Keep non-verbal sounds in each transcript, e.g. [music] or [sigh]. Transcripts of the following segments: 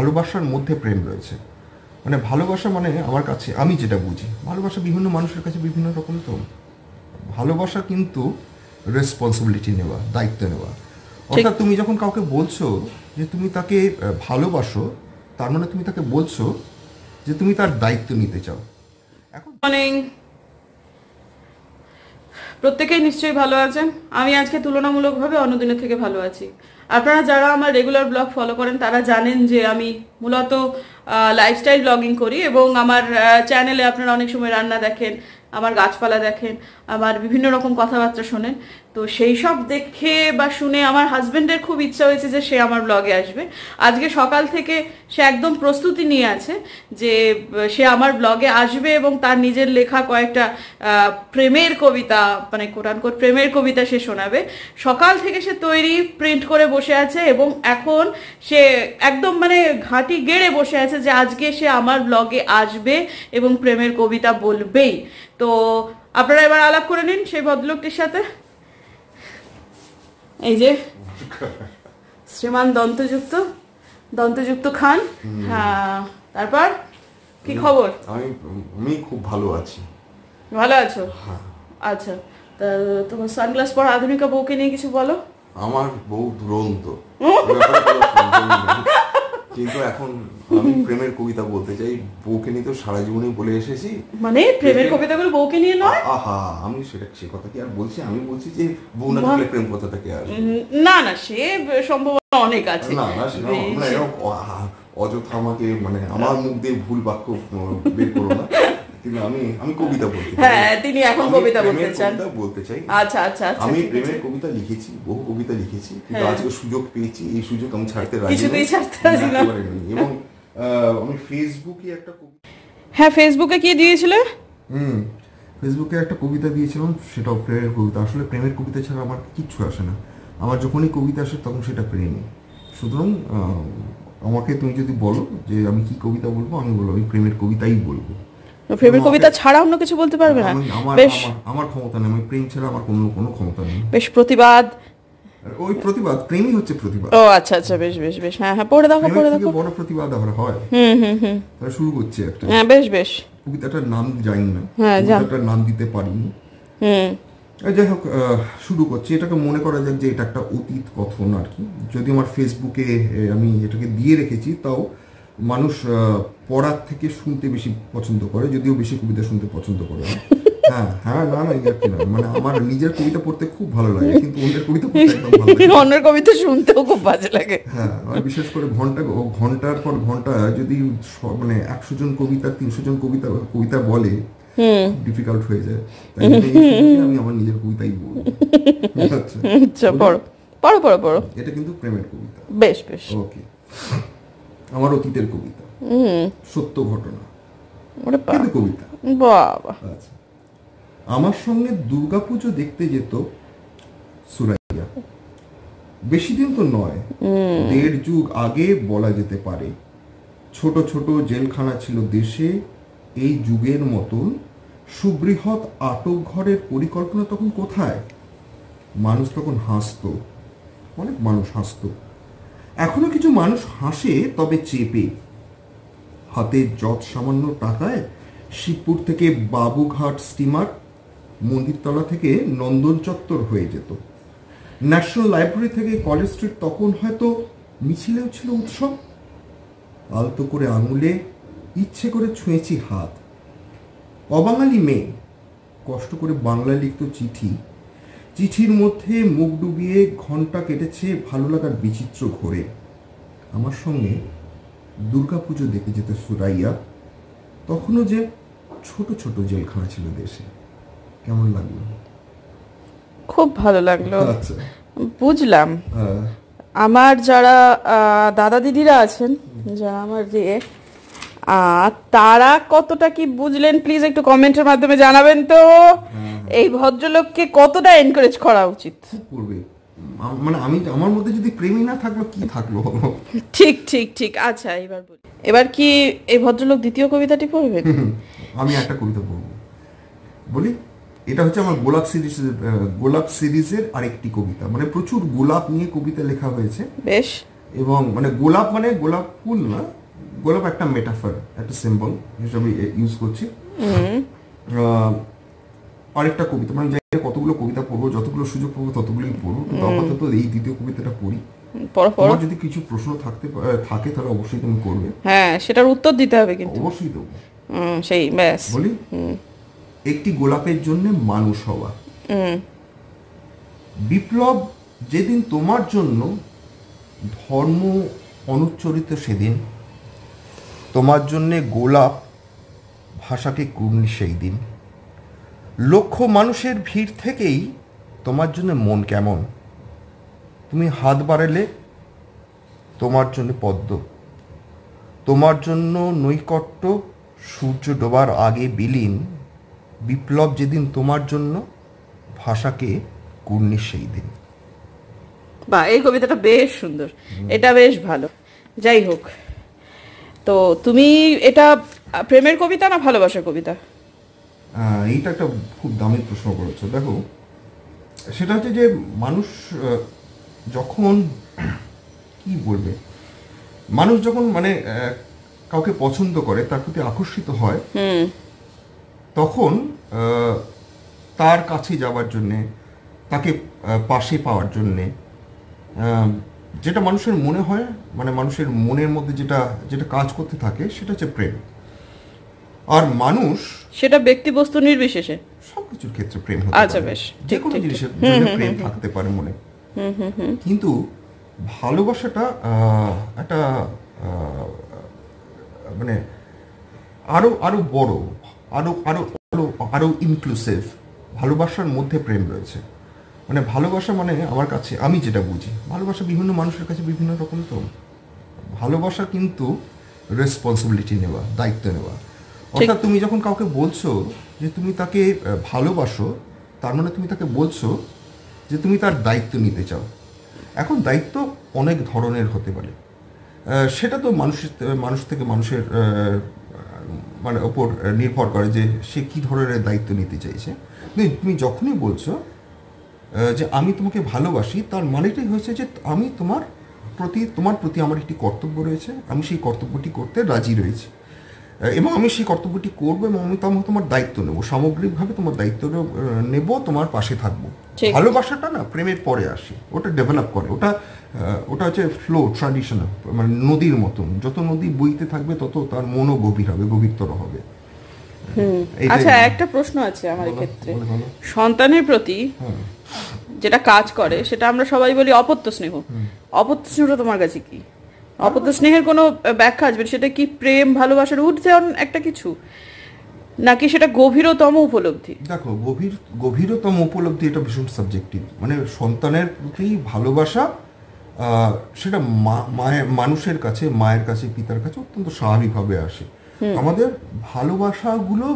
ভালোবাসার মধ্যে প্রেম রয়েছে মানে ভালোবাসা মানে আমার কাছে আমি যেটা বুঝি ভালোবাসা বিভিন্ন মানুষের কাছে বিভিন্ন রকম তো ভালোবাসা কিন্তু রেসপন্সিবিলিটি নেওয়া দায়িত্ব নেওয়া অর্থাৎ তুমি যখন কাউকে বলছো যে তুমি তাকে ভালোবাসো তার মানে তুমি তাকে বলছো যে তুমি তার দায়িত্ব নিতে চাও এখন মানে প্রত্যেকেই নিশ্চয়ই ভালো আছেন আমি আজকে তুলনামূলকভাবে অন্যদিনের থেকে ভালো আছি আপনারা যারা আমার রেগুলার ব্লগ ফলো করেন তারা জানেন যে আমি মূলত লাইফস্টাইল ব্লগিং করি এবং আমার চ্যানেলে আপনারা অনেক সময় রান্না দেখেন আমার গাছপালা দেখেন আমার বিভিন্ন রকম কথাবার্তা শোনেন তো সেই সব দেখে বা শুনে আমার হাজব্যান্ডের খুব ইচ্ছা হয়েছে যে সে আমার ব্লগে আসবে আজকে সকাল থেকে সে একদম প্রস্তুতি নিয়ে আছে যে সে আমার ব্লগে আসবে এবং তার নিজের লেখা কয়েকটা প্রেমের কবিতা মানে কোটানকোট প্রেমের কবিতা সে শোনাবে সকাল থেকে সে তৈরি প্রিন্ট করে বসে আছে এবং এখন সে একদম মানে ঘাঁটি গেড়ে বসে আছে যে আজকে সে আমার ব্লগে আসবে এবং প্রেমের কবিতা বলবেই তো আপনারা এবার আলাপ করে নিন সেই ভদ্রলোকটির সাথে এই যে [laughs] শ্রীমান দন্তযুক্ত দন্তযুক্ত খান হ্যাঁ তারপর কি খবর আমি আমি খুব ভালো আছি ভালো আছো হ্যাঁ। আচ্ছা তা তোমার সানগ্লাস পর আধুনিকা বউকে নিয়ে কিছু বলো আমার বউ দুরন্ত কিন্তু এখন আমি প্রেমের কবিতা বলতে চাই বউকে নিয়ে তো সারা বলে এসেছি মানে প্রেমের কবিতাগুলো বউকে নিয়ে নয় আহা আমি সেটা সে কথা কি আর বলছি আমি বলছি যে বউ না থাকলে প্রেম কথাটা কি আর না না সে সম্ভাবনা অনেক আছে না না সেটা আমরা অযথা আমাকে মানে আমার মুখ দিয়ে ভুল বাক্য বের করো না তিনি আমি আমি কবিতা বলতে হ্যাঁ তিনি এখন কবিতা বলতে চান কবিতা বলতে চাই আচ্ছা আচ্ছা, আচ্ছা আমি প্রেমের কবিতা লিখেছি বহু কবিতা লিখেছি কিন্তু হ্যাঁ। আজকে সুযোগ পেয়েছি এই সুযোগ আমি ছাড়তে রাজি কিছুতেই ছাড়তে রাজি না এবং আমি ফেসবুকে একটা হ্যাঁ ফেসবুকে কি হুম ফেসবুকে একটা কবিতা দিয়েছিলাম সেটা প্রেমের কবিতা আসলে প্রেমের কবিতা ছাড়া আমার কিচ্ছু আসে না আমার যখনই কবিতা আসে তখন সেটা প্রেম সুতরাং আমাকে তুমি যদি বলো যে আমি কি কবিতা বলবো আমি বলবো আমি প্রেমের কবিতাই বলবো প্রেমের কবিতা ছাড়া অন্য কিছু বলতে পারবে না বেশ আমার ক্ষমতা নেই আমি প্রেম ছাড়া আমার কোনো কোনো ক্ষমতা নেই বেশ প্রতিবাদ ওই প্রতিবাদ প্রেমই হচ্ছে প্রতিবাদ ও আচ্ছা আচ্ছা বেশ বেশ বেশ হ্যাঁ হ্যাঁ পড়ে দেখো পড়ে দেখো বড় প্রতিবাদ আবার হয় হুম হুম শুরু একটা হ্যাঁ বেশ বেশ কবিতাটার নাম জানি না হ্যাঁ, কবিতাটার নাম দিতে পারিনি হুম যাই হোক শুরু করছি এটাকে মনে করা যাক যে এটা একটা অতীত কথন আর কি যদি আমার ফেসবুকে আমি এটাকে দিয়ে রেখেছি তাও মানুষ পড়ার থেকে শুনতে বেশি পছন্দ করে যদিও বেশি কবিতা শুনতে পছন্দ করে হ্যাঁ, হ্যাঁ না না মানে আমার নিজের কবিতা পড়তে খুব ভালো লাগে হ্যাঁ, মানে একশো জন কবিতা তিনশো জন কবিতা কবিতা বলে ডিফিকাল্ট হয়ে যায় আমি আমার নিজের কবিতাই আচ্ছা এটা কিন্তু প্রেমের কবিতা বেশ বেশ আমার অতীতের কবিতা সত্য ঘটনা কবিতা আচ্ছা। আমার সঙ্গে দুর্গাপুজো দেখতে যেত সুরাইয়া বেশি দিন তো নয় দেড় যুগ আগে বলা যেতে পারে ছোট ছোট জেলখানা ছিল দেশে এই যুগের মতন সুবৃহৎ আটক ঘরের পরিকল্পনা তখন কোথায় মানুষ তখন হাসত অনেক মানুষ হাসতো এখনো কিছু মানুষ হাসে তবে চেপে হাতে যত সামান্য টাকায় শিবপুর থেকে বাবুঘাট স্টিমার মন্দিরতলা থেকে নন্দন চত্বর হয়ে যেত ন্যাশনাল লাইব্রেরি থেকে কলেজ স্ট্রিট তখন হয়তো মিছিলেও ছিল উৎসব আলতো করে আঙুলে ইচ্ছে করে ছুঁয়েছি হাত অবাঙালি মেয়ে কষ্ট করে বাংলা লিখত চিঠি চিঠির মধ্যে মুখ ডুবিয়ে ঘন্টা কেটেছে ভালো লাগার বিচিত্র ঘোরে আমার সঙ্গে দুর্গাপুজো দেখে যেত সুরাইয়া তখনও যে ছোট ছোট জেলখানা ছিল দেশে কেমন লাগলো খুব ভালো লাগলো আচ্ছা। বুঝলাম হ্যাঁ। আমার যারা দাদা দিদিরা আছেন যারা আমার দিয়ে আর তারা কতটা কি বুঝলেন প্লিজ একটু কমেন্টের মাধ্যমে জানাবেন তো এই ভদ্রলোককে কতটা এনকারেজ করা উচিত করবে মানে আমি আমার মধ্যে যদি প্রেমই না থাকলো কি থাকলো ঠিক ঠিক ঠিক আচ্ছা এবার বলি এবার কি এই ভদ্রলোক দ্বিতীয় কবিতাটি পড়বেন আমি একটা কবিতা পড়ব বলি এটা হচ্ছে আমার গোলাপ সিরিজ গোলাপ সিরিজের আরেকটি কবিতা মানে প্রচুর গোলাপ নিয়ে কবিতা লেখা হয়েছে বেশ এবং মানে গোলাপ মানে গোলাপ ফুল না গোলাপ একটা মেটাফার একটা সিম্বল ইউজ করছি অনেকটা কবিতা মানে যাই কতগুলো কবিতা পড়বো যতগুলো সুযোগ পাবো ততগুলোই পড়বো কিন্তু আপাতত এই দ্বিতীয় কবিতাটা পড়ি তোমার যদি কিছু প্রশ্ন থাকতে থাকে তাহলে অবশ্যই তুমি করবে হ্যাঁ সেটার উত্তর দিতে হবে কিন্তু অবশ্যই দেবো সেই ব্যাস বলি একটি গোলাপের জন্য মানুষ হওয়া বিপ্লব যেদিন তোমার জন্য ধর্ম অনুচ্চরিত সেদিন তোমার জন্যে গোলাপ ভাষাকে কুর্নি সেই দিন লক্ষ মানুষের ভিড় থেকেই তোমার জন্য মন কেমন তুমি হাত বাড়ালে তোমার জন্য পদ্ম তোমার জন্য নৈকট্য সূর্য ডোবার আগে বিলীন বিপ্লব যেদিন তোমার জন্য ভাষাকে কুর্ণি সেই দিন বা এই কবিতাটা বেশ সুন্দর এটা বেশ ভালো যাই হোক তো তুমি এটা প্রেমের কবিতা না ভালোবাসার কবিতা এইটা একটা খুব দামি প্রশ্ন করেছো দেখো সেটা হচ্ছে যে মানুষ যখন কি বলবে মানুষ যখন মানে কাউকে পছন্দ করে তার প্রতি আকর্ষিত হয় তখন তার কাছে যাওয়ার জন্যে তাকে পাশে পাওয়ার জন্যে যেটা মানুষের মনে হয় মানে মানুষের মনের মধ্যে যেটা যেটা কাজ করতে থাকে সেটা হচ্ছে প্রেম আর মানুষ সেটা ব্যক্তি বস্তু নির্বিশেষে সব কিছুর ক্ষেত্রে প্রেম হতে আচ্ছা বেশ যে কোনো জিনিসের জন্য প্রেম থাকতে পারে মনে কিন্তু ভালোবাসাটা একটা মানে আরো আরো বড় আরো আরো আরো আরো ইনক্লুসিভ ভালোবাসার মধ্যে প্রেম রয়েছে মানে ভালোবাসা মানে আমার কাছে আমি যেটা বুঝি ভালোবাসা বিভিন্ন মানুষের কাছে বিভিন্ন রকম তো ভালোবাসা কিন্তু রেসপন্সিবিলিটি নেওয়া দায়িত্ব নেওয়া অর্থাৎ তুমি যখন কাউকে বলছো যে তুমি তাকে ভালোবাসো তার মানে তুমি তাকে বলছো যে তুমি তার দায়িত্ব নিতে চাও এখন দায়িত্ব অনেক ধরনের হতে পারে সেটা তো মানুষের মানুষ থেকে মানুষের মানে ওপর নির্ভর করে যে সে কী ধরনের দায়িত্ব নিতে চাইছে তুমি যখনই বলছো যে আমি তোমাকে ভালোবাসি তার মানেটাই হয়েছে যে আমি তোমার প্রতি তোমার প্রতি আমার একটি কর্তব্য রয়েছে আমি সেই কর্তব্যটি করতে রাজি রয়েছি এবং আমি সেই কর্তব্যটি করবো এবং আমি তোমার দায়িত্ব নেব সামগ্রিকভাবে তোমার দায়িত্ব নেব তোমার পাশে থাকবো ভালোবাসাটা না প্রেমের পরে আসে ওটা ডেভেলপ করে ওটা ওটা হচ্ছে ফ্লো ট্রাডিশনাল মানে নদীর মতন যত নদী বইতে থাকবে তত তার মনও গভীর হবে গভীরতর হবে আচ্ছা একটা প্রশ্ন আছে আমার ক্ষেত্রে সন্তানের প্রতি যেটা কাজ করে সেটা আমরা সবাই বলি অপত্য স্নেহ অপত্য স্নেহটা তোমার কাছে কি অপত্য স্নেহের কোনো ব্যাখ্যা আসবে সেটা কি প্রেম ভালোবাসার ঊর্ধ্বে একটা কিছু নাকি সেটা গভীরতম উপলব্ধি দেখো গভীর গভীরতম উপলব্ধি এটা ভীষণ সাবজেক্টিভ মানে সন্তানের প্রতি ভালোবাসা সেটা মা মায়ের মানুষের কাছে মায়ের কাছে পিতার কাছে অত্যন্ত স্বাভাবিকভাবে আসে আমাদের ভালোবাসাগুলো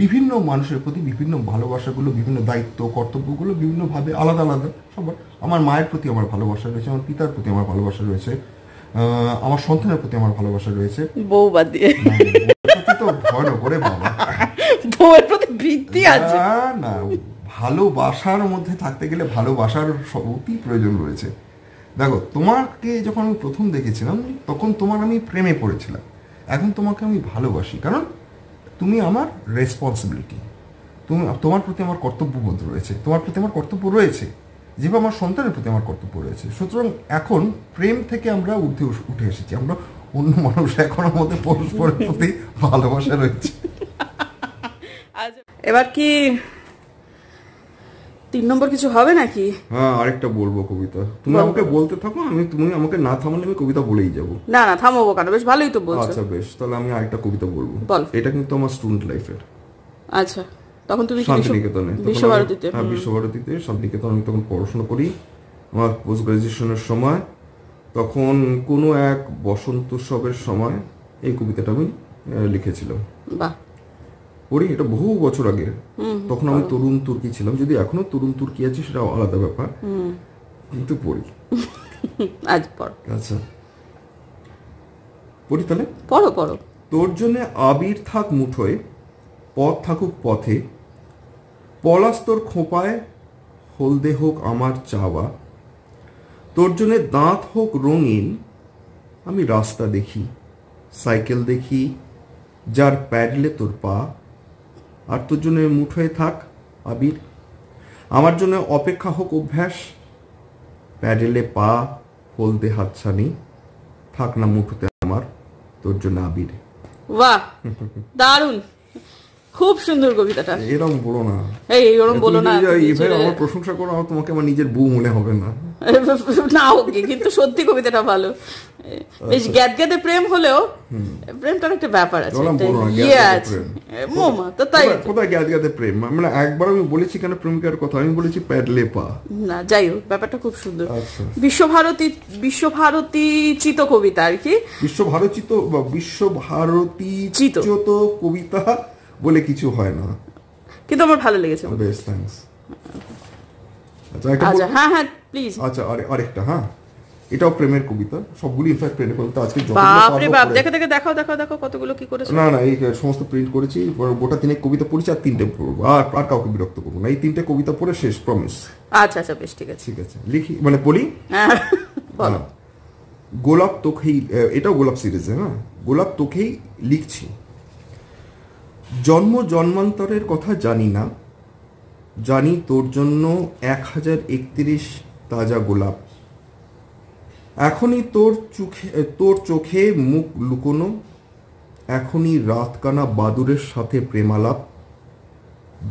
বিভিন্ন মানুষের প্রতি বিভিন্ন ভালোবাসাগুলো বিভিন্ন দায়িত্ব কর্তব্যগুলো বিভিন্নভাবে আলাদা আলাদা সবার আমার মায়ের প্রতি আমার ভালোবাসা রয়েছে আমার পিতার প্রতি আমার ভালোবাসা রয়েছে আমার সন্তানের প্রতি আমার ভালোবাসা রয়েছে বউ বাদ দিয়ে তো করে বাবা বউয়ের প্রতি আছে না ভালোবাসার মধ্যে থাকতে গেলে ভালোবাসার অতি প্রয়োজন রয়েছে দেখো তোমাকে যখন আমি প্রথম দেখেছিলাম তখন তোমার আমি প্রেমে পড়েছিলাম এখন তোমাকে আমি ভালোবাসি কারণ তুমি আমার রেসপন্সিবিলিটি তুমি তোমার প্রতি আমার কর্তব্যবোধ রয়েছে তোমার প্রতি আমার কর্তব্য রয়েছে যেভাবে আমার সন্তানের প্রতি আমার কর্তব্য রয়েছে সুতরাং এখন প্রেম থেকে আমরা উঠে উঠে এসেছি আমরা অন্য মানুষ এখন আমাদের পরস্পরের প্রতি ভালোবাসা রয়েছে এবার কি তিন নম্বর কিছু হবে নাকি হ্যাঁ আরেকটা বলবো কবিতা তুমি আমাকে বলতে থাকো আমি তুমি আমাকে না থামালে আমি কবিতা বলেই যাব না না থামাবো কেন বেশ ভালোই তো বলছো আচ্ছা বেশ তাহলে আমি আরেকটা কবিতা বলবো এটা কিন্তু আমার স্টুডেন্ট লাইফের আচ্ছা তখন তুমি শান্তিনিকেতনে বিশ্বভারতীতে হ্যাঁ বিশ্বভারতীতে শান্তিনিকেতন আমি তখন পড়াশোনা করি আমার পোস্ট গ্রাজুয়েশনের সময় তখন কোনো এক বসন্ত উৎসবের সময় এই কবিতাটা আমি লিখেছিলাম বাহ করি এটা বহু বছর আগের তখন আমি তরুণ তুর্কি ছিলাম যদি এখনো তরুণ তুর্কি আছে সেটা আলাদা ব্যাপার কিন্তু পড়ি আজ আচ্ছা পড়ি তাহলে পড়ো পড়ো তোর জন্য আবির থাক মুঠোয় পথ থাকুক পথে পলাশ তোর খোঁপায় হলদে হোক আমার চাওয়া তোর জন্য দাঁত হোক রঙিন আমি রাস্তা দেখি সাইকেল দেখি যার প্যাডলে তোর পা আর তোর জন্য হয়ে থাক আবির আমার জন্য অপেক্ষা হোক অভ্যাস প্যাডেলে পা হলদে হাতছানি থাক না মুঠোতে আমার তোর জন্য আবির বাহ দারুণ খুব সুন্দর কবিতাটা এরকম বলো না এই এরকম বলো না এইভাবে আমার প্রশংসা করো আমার তোমাকে আমার নিজের বউ মনে হবে না [laughs] না ওকে কিন্তু সত্যি কবিতাটা ভালো বেশ আচ্ছা। গ্যাদগ্যাদে প্রেম হলেও প্রেমটার একটা ব্যাপার আছে ইয়ে আছে মোমা তো তাই কোথায় গ্যাদগ্যাদে প্রেম মানে একবার আমি বলেছি কেন প্রেমিকার কথা আমি বলেছি প্যাডলে পা না যাই হোক ব্যাপারটা খুব সুন্দর আচ্ছা। বিশ্বভারতী বিশ্বভারতী চিত কবিতা আর কি বিশ্বভারতী চিত বিশ্বভারতী চিত কবিতা বলে কিছু হয় না কিন্তু আমার ভালো লেগেছে বেশ থ্যাঙ্কস আচ্ছা আচ্ছা হ্যাঁ হ্যাঁ প্লিজ আচ্ছা আরে আরেকটা হ্যাঁ এটাও প্রেমের কবিতা সবগুলি ইনফ্যাক্ট প্রেমের কবিতা আজকে বাপ রে বাপ দেখো দেখো দেখাও দেখাও দেখাও কতগুলো কি করেছো না না এই সমস্ত প্রিন্ট করেছি গোটা তিনে কবিতা পড়েছি আর তিনটে পড়বো আর আর কাউকে বিরক্ত করবো না এই তিনটে কবিতা পড়ে শেষ প্রমিস আচ্ছা আচ্ছা বেশ ঠিক আছে ঠিক আছে লিখি মানে বলি হ্যাঁ, হ্যাঁ, বলো হ্যাঁ। গোলাপ তোকেই এটাও গোলাপ সিরিজে হ্যাঁ গোলাপ তোকেই লিখছি জন্ম জন্মান্তরের কথা জানি না জানি তোর জন্য এক হাজার একত্রিশ তাজা গোলাপ এখনই তোর চোখে তোর চোখে মুখ লুকোনো এখনই রাতকানা বাদুরের সাথে প্রেমালাপ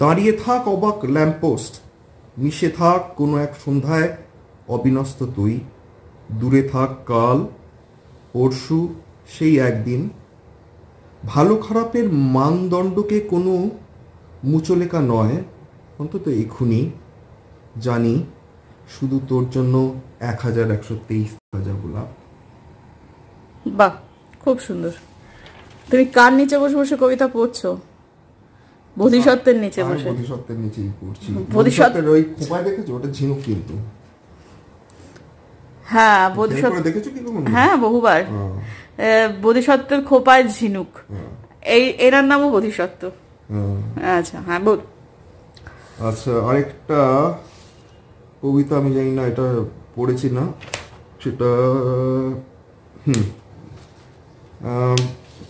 দাঁড়িয়ে থাক অবাক ল্যাম্পপোস্ট মিশে থাক কোনো এক সন্ধ্যায় অবিনস্ত তুই দূরে থাক কাল পরশু সেই একদিন ভালো খারাপের মানদণ্ডকে কোনো মুচলেকা নয় অন্তত এখুনি জানি শুধু তোর জন্য এক হাজার একশো তেইশ হাজার গোলাপ বাহ খুব সুন্দর তুমি কার নিচে বসে বসে কবিতা পড়ছো বোধিসত্ত্বের নিচে বসে বোধিসত্ত্বের নিচেই পড়ছি বোধিসত্ত্বের ওই দেখেছো ওটা ঝিনুক কিন্তু হ্যাঁ বোধিসত্ত্ব দেখেছো কি হ্যাঁ বহুবার বোধিসত্ত্বের খোপায় ঝিনুক এই এনার নামও বোধিসত্ত্ব আচ্ছা হ্যাঁ বল আচ্ছা আরেকটা কবিতা আমি জানি না এটা পড়েছি না সেটা হুম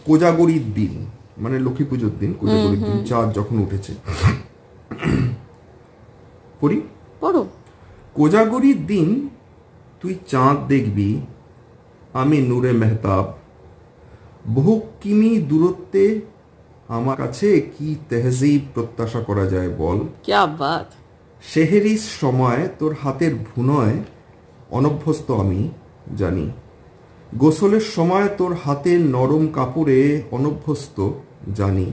কোজাগরির দিন মানে লক্ষ্মী পুজোর দিন কোজাগরির দিন চাঁদ যখন উঠেছে পড়ি পড়ো কোজাগরির দিন তুই চাঁদ দেখবি আমি নূরে মেহতাব বহু কিমি দূরত্বে আমার কাছে কি তেহজিব প্রত্যাশা করা যায় বল ক্যা বাত শেহেরিস সময় তোর হাতের ভুনয় অনভ্যস্ত আমি জানি গোসলের সময় তোর হাতের নরম কাপড়ে অনভ্যস্ত জানি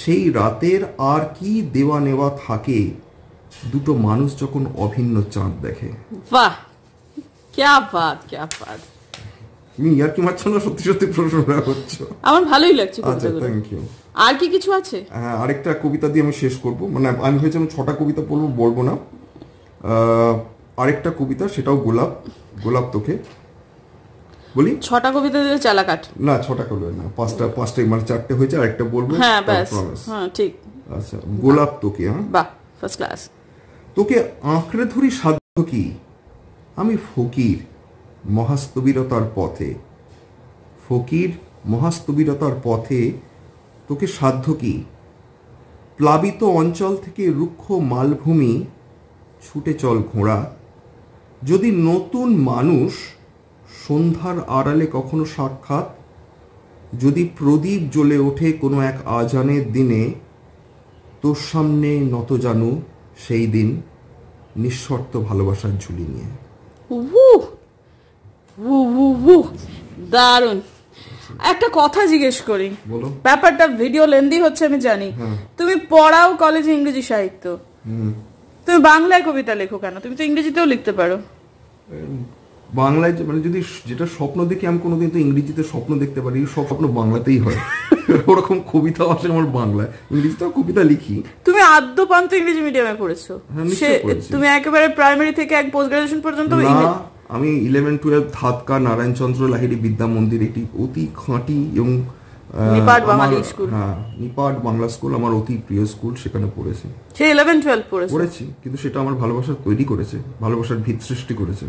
সেই রাতের আর কি দেওয়া নেওয়া থাকে দুটো মানুষ যখন অভিন্ন চাঁদ দেখে বাহ ক্যা বাদ ক্যা বাত তুমি ইয়ারকি মারছো না সত্যি সত্যি প্রশ্নটা করছো আমার ভালোই লাগছে আচ্ছা থ্যাংক ইউ আর কি কিছু আছে হ্যাঁ আরেকটা কবিতা দিয়ে আমি শেষ করব মানে আমি ভেবেছিলাম ছটা কবিতা পড়বো বলবো না আরেকটা কবিতা সেটাও গোলাপ গোলাপ তোকে বলি ছটা কবিতা দিলে চালাকাট না ছটা কবিতা না পাঁচটা পাঁচটা মানে চারটে হয়েছে আরেকটা বলবো হ্যাঁ ব্যাস হ্যাঁ ঠিক আচ্ছা গোলাপ তোকে হ্যাঁ বাহ ফার্স্ট ক্লাস তোকে আঁকড়ে ধরি সাধ্য কি আমি ফকির মহাস্তবিরতার পথে ফকির মহাস্তবিরতার পথে তোকে সাধ্য কি প্লাবিত অঞ্চল থেকে রুক্ষ মালভূমি ছুটে চল ঘোড়া যদি নতুন মানুষ সন্ধ্যার আড়ালে কখনো সাক্ষাৎ যদি প্রদীপ জ্বলে ওঠে কোনো এক আজানের দিনে তোর সামনে নত জানু সেই দিন নিঃশর্ত ভালোবাসার ঝুলি নিয়ে উ উ উ একটা কথা জিজ্ঞেস করি ব্যাপারটা ভিডিও লেন্দি হচ্ছে আমি জানি হ্যাঁ। তুমি পড়াও কলেজে ইংরেজি সাহিত্য তুমি বাংলায় কবিতা লেখো কেন তুমি তো ইংরেজিতেও লিখতে পারো বাংলায় মানে যদি যেটা স্বপ্ন দেখি আমি কোনোদিন তো ইংরেজিতে স্বপ্ন দেখতে পারি সব স্বপ্ন বাংলাতেই হয় [laughs] ওরকম কবিতা আসে আমার বাংলায় ইংরেজিতেও কবিতা লিখি তুমি আদ্যপান্ত ইংরেজি মিডিয়ামে পড়েছো হ্যাঁ, তুমি একেবারে প্রাইমারি থেকে এক পোস্ট গ্রাজুয়েশন পর্যন্ত আমি ইলেভেন টুয়েলভ ধাতকা নারায়ণচন্দ্র লাহিড়ি বিদ্যা মন্দির এটি অতি খাঁটি এবং হ্যাঁ, নিপাট বাংলা স্কুল আমার অতি প্রিয় স্কুল সেখানে পড়েছি পড়েছি কিন্তু সেটা আমার তৈরি করেছে ভালোবাসার ভিত সৃষ্টি করেছে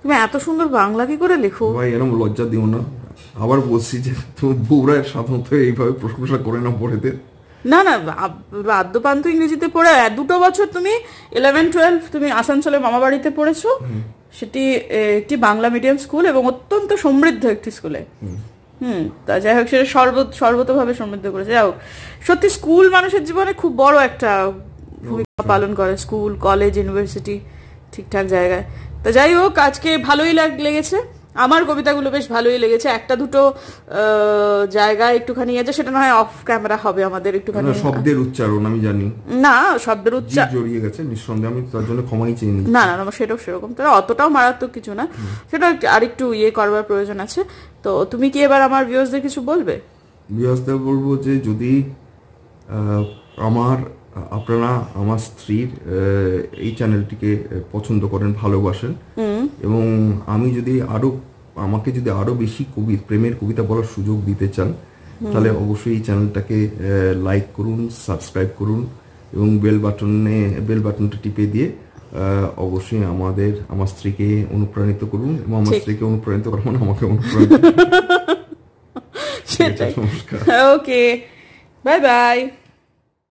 তুমি এত সুন্দর বাংলা কি করে লেখো ভাই এরকম লজ্জা দিও না আবার বলছি যে তুমি বউরা সাধারণত এইভাবে প্রশংসা করে না পড়েতে না না আদ্যপান্ত ইংরেজিতে পড়ে দুটো বছর তুমি ইলেভেন টুয়েলভ তুমি আসানসোলে মামা বাড়িতে পড়েছো সেটি একটি বাংলা মিডিয়াম স্কুল এবং অত্যন্ত সমৃদ্ধ একটি স্কুলে হুম তা যাই হোক সেটা সর্ব সর্বতভাবে সমৃদ্ধ করেছে যাই হোক সত্যি স্কুল মানুষের জীবনে খুব বড় একটা ভূমিকা পালন করে স্কুল কলেজ ইউনিভার্সিটি ঠিকঠাক জায়গায় তা যাই হোক আজকে ভালোই লেগেছে আমার কবিতাগুলো বেশ ভালোই লেগেছে একটা দুটো জায়গা একটুখানি আছে সেটা না হয় অফ ক্যামেরা হবে আমাদের একটুখানি শব্দের উচ্চারণ আমি জানি না শব্দের উচ্চারণ জড়িয়ে গেছে নিঃসন্দেহে আমি তার জন্য ক্ষমাই চাই না না না সেটাও সেরকম তো অতটাও মারাত্মক কিছু না সেটা আরেকটু ইয়ে করবার প্রয়োজন আছে তো তুমি কি এবার আমার ভিউয়ার্সদের কিছু বলবে ভিউয়ার্সদের বলবো যে যদি আমার আপনারা আমার স্ত্রীর এই চ্যানেলটিকে পছন্দ করেন ভালোবাসেন এবং আমি যদি আরো আমাকে যদি আরো বেশি কবি প্রেমের কবিতা বলার সুযোগ দিতে চান তাহলে অবশ্যই এই চ্যানেলটাকে লাইক করুন সাবস্ক্রাইব করুন এবং বেল বাটনে বেল বাটনটা টিপে দিয়ে অবশ্যই আমাদের আমার স্ত্রীকে অনুপ্রাণিত করুন এবং আমার স্ত্রীকে অনুপ্রাণিত করুন মানে আমাকে অনুপ্রাণিত [laughs] সেটাই ওকে বাই বাই